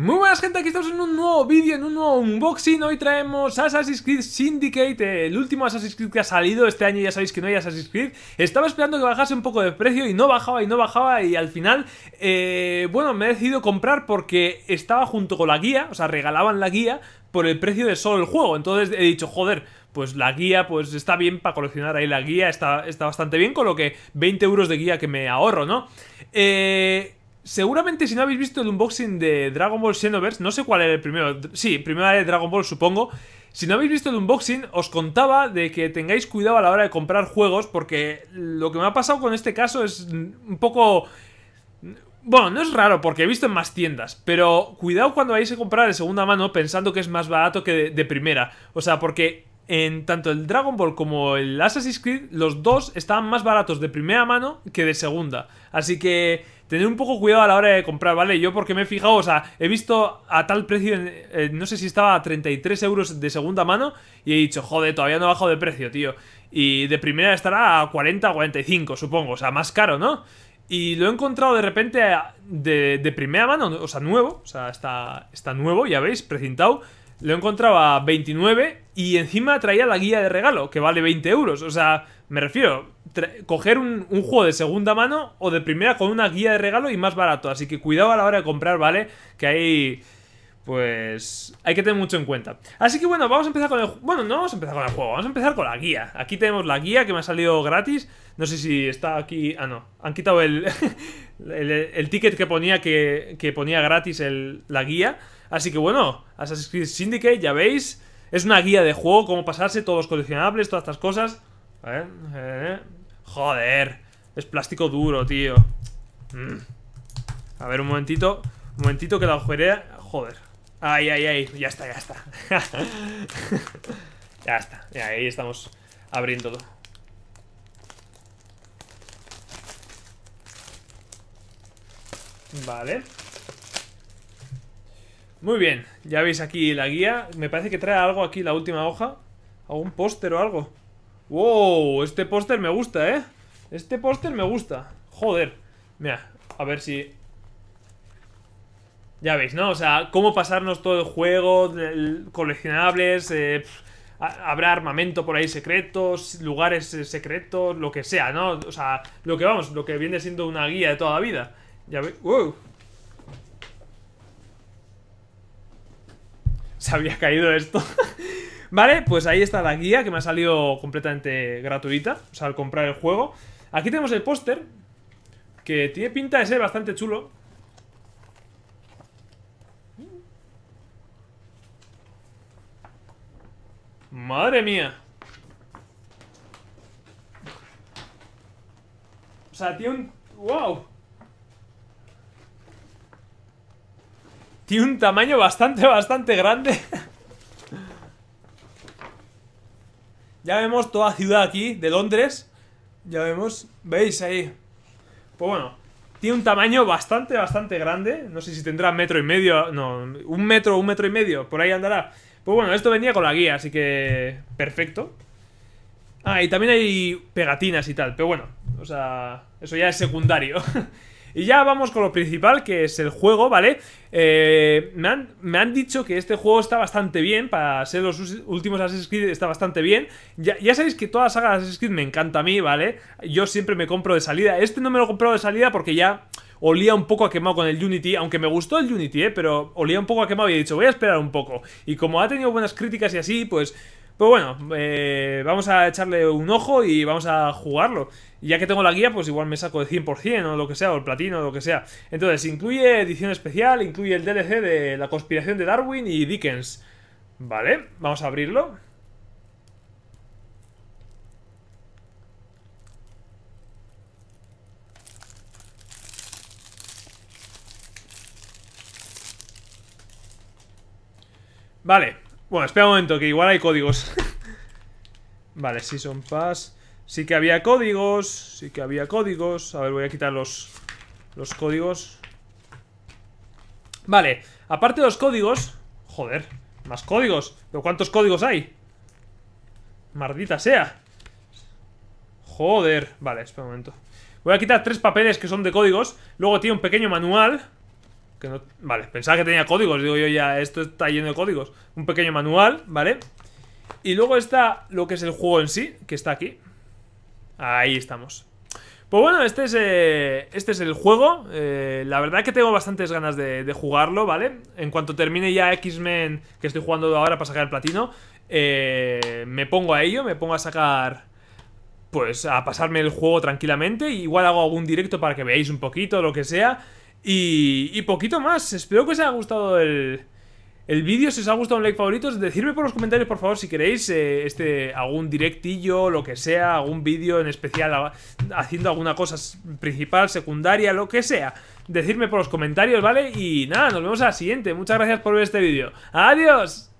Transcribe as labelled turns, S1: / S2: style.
S1: Muy buenas gente, aquí estamos en un nuevo vídeo, en un nuevo unboxing Hoy traemos Assassin's Creed Syndicate, el último Assassin's Creed que ha salido Este año ya sabéis que no hay Assassin's Creed Estaba esperando que bajase un poco de precio y no bajaba y no bajaba Y al final, eh, bueno, me he decidido comprar porque estaba junto con la guía O sea, regalaban la guía por el precio de solo el juego Entonces he dicho, joder, pues la guía, pues está bien para coleccionar ahí la guía Está, está bastante bien, con lo que 20 euros de guía que me ahorro, ¿no? Eh... Seguramente si no habéis visto el unboxing de Dragon Ball Xenoverse, no sé cuál era el primero, sí, primero era Dragon Ball supongo. Si no habéis visto el unboxing, os contaba de que tengáis cuidado a la hora de comprar juegos porque lo que me ha pasado con este caso es un poco... Bueno, no es raro porque he visto en más tiendas, pero cuidado cuando vais a comprar de segunda mano pensando que es más barato que de primera. O sea, porque en tanto el Dragon Ball como el Assassin's Creed, los dos estaban más baratos de primera mano que de segunda. Así que tener un poco cuidado a la hora de comprar, ¿vale? Yo porque me he fijado, o sea, he visto a tal precio, no sé si estaba a 33 euros de segunda mano y he dicho, joder, todavía no ha bajado de precio, tío. Y de primera estará a 40 o 45, supongo, o sea, más caro, ¿no? Y lo he encontrado de repente de, de primera mano, o sea, nuevo, o sea, está, está nuevo, ya veis, precintado lo encontraba 29 y encima traía la guía de regalo, que vale 20 euros. O sea, me refiero, coger un, juego de segunda mano o de primera con una guía de regalo y más barato. Así que cuidado a la hora de comprar, ¿vale? Que hay... Pues hay que tener mucho en cuenta. Así que bueno, vamos a empezar con el... Bueno, no vamos a empezar con el juego, vamos a empezar con la guía. Aquí tenemos la guía que me ha salido gratis. No sé si está aquí... Ah, no. Han quitado el, el, el, ticket que ponía, que, que ponía gratis el, la guía. Así que bueno, Assassin's Creed Syndicate, ya veis, es una guía de juego, cómo pasarse, todos los coleccionables, todas estas cosas. A joder, es plástico duro, tío. Mm. A ver, un momentito, un momentito que la agujerea... Joder. Ay, ay, ay, ya está, ya está. ya está, y ahí estamos abriendo todo. Vale. Muy bien, ya veis aquí la guía. Me parece que trae algo aquí, la última hoja. Algún póster o algo. ¡Wow! Este póster me gusta, ¿eh? Este póster me gusta. Joder. Mira, a ver si... Ya veis, ¿no? O sea, cómo pasarnos todo el juego, coleccionables, eh, habrá armamento por ahí secretos, lugares eh, secretos, lo que sea, ¿no? O sea, lo que vamos, lo que viene siendo una guía de toda la vida. Ya veis... ¡Wow! se había caído esto. vale, pues ahí está la guía que me ha salido completamente gratuita, o sea, al comprar el juego. Aquí tenemos el póster, que tiene pinta de ser bastante chulo. Madre mía. O sea, tiene un... ¡Wow! Tiene un tamaño bastante, bastante grande. ya vemos toda ciudad aquí de Londres. Ya vemos. ¿Veis ahí? Pues bueno, tiene un tamaño bastante, bastante grande. No sé si tendrá metro y medio. No, un metro, un metro y medio. Por ahí andará. Pues bueno, esto venía con la guía, así que... Perfecto. Ah, y también hay pegatinas y tal. Pero bueno, o sea... Eso ya es secundario. Y ya vamos con lo principal, que es el juego, ¿vale? Eh, me, han, dicho que este juego está bastante bien, para ser los últimos Assassin's Creed está bastante bien. Ya, sabéis que toda la saga de Assassin's Creed me encanta a mí, ¿vale? Yo siempre me compro de salida. Este no me lo he comprado de salida porque ya olía un poco a quemado con el Unity, aunque me gustó el Unity, ¿eh? pero olía un poco a quemado y he dicho, voy a esperar un poco. Y como ha tenido buenas críticas y así, pues pues bueno, eh, vamos a echarle un ojo y vamos a jugarlo. Y ya que tengo la guía, pues igual me saco de 100% o lo que sea, o el platino o lo que sea. Entonces, incluye edición especial, incluye el DLC de La conspiración de Darwin y Dickens. Vale, vamos a abrirlo. Vale, bueno, espera un momento, que igual hay códigos. vale, Season Pass. Sí que había códigos. Sí que había códigos. A ver, voy a quitar los, los códigos. Vale, aparte de los códigos... Joder, más códigos. ¿Pero cuántos códigos hay? Mardita sea. Joder. Vale, espera un momento. Voy a quitar tres papeles que son de códigos. Luego tiene un pequeño manual que no... Vale, pensaba que tenía códigos. Digo yo ya, esto está lleno de códigos. Un pequeño manual, ¿vale? Y luego está lo que es el juego en sí, que está aquí. Ahí estamos. Pues bueno, este es, eh, este es el juego. Eh, la verdad que tengo bastantes ganas de, jugarlo, ¿vale? En cuanto termine ya X-Men, que estoy jugando ahora para sacar el platino, eh, me pongo a ello, me pongo a sacar... Pues a pasarme el juego tranquilamente. Igual hago algún directo para que veáis un poquito, lo que sea. Y, y poquito más. Espero que os haya gustado el, el vídeo. Si os ha gustado un like favorito, decidme por los comentarios, por favor, si queréis eh, este algún directillo, lo que sea, algún vídeo en especial, haciendo alguna cosa principal, secundaria, lo que sea. Decidme por los comentarios, ¿vale? Y nada, nos vemos a la siguiente. Muchas gracias por ver este vídeo. ¡Adiós!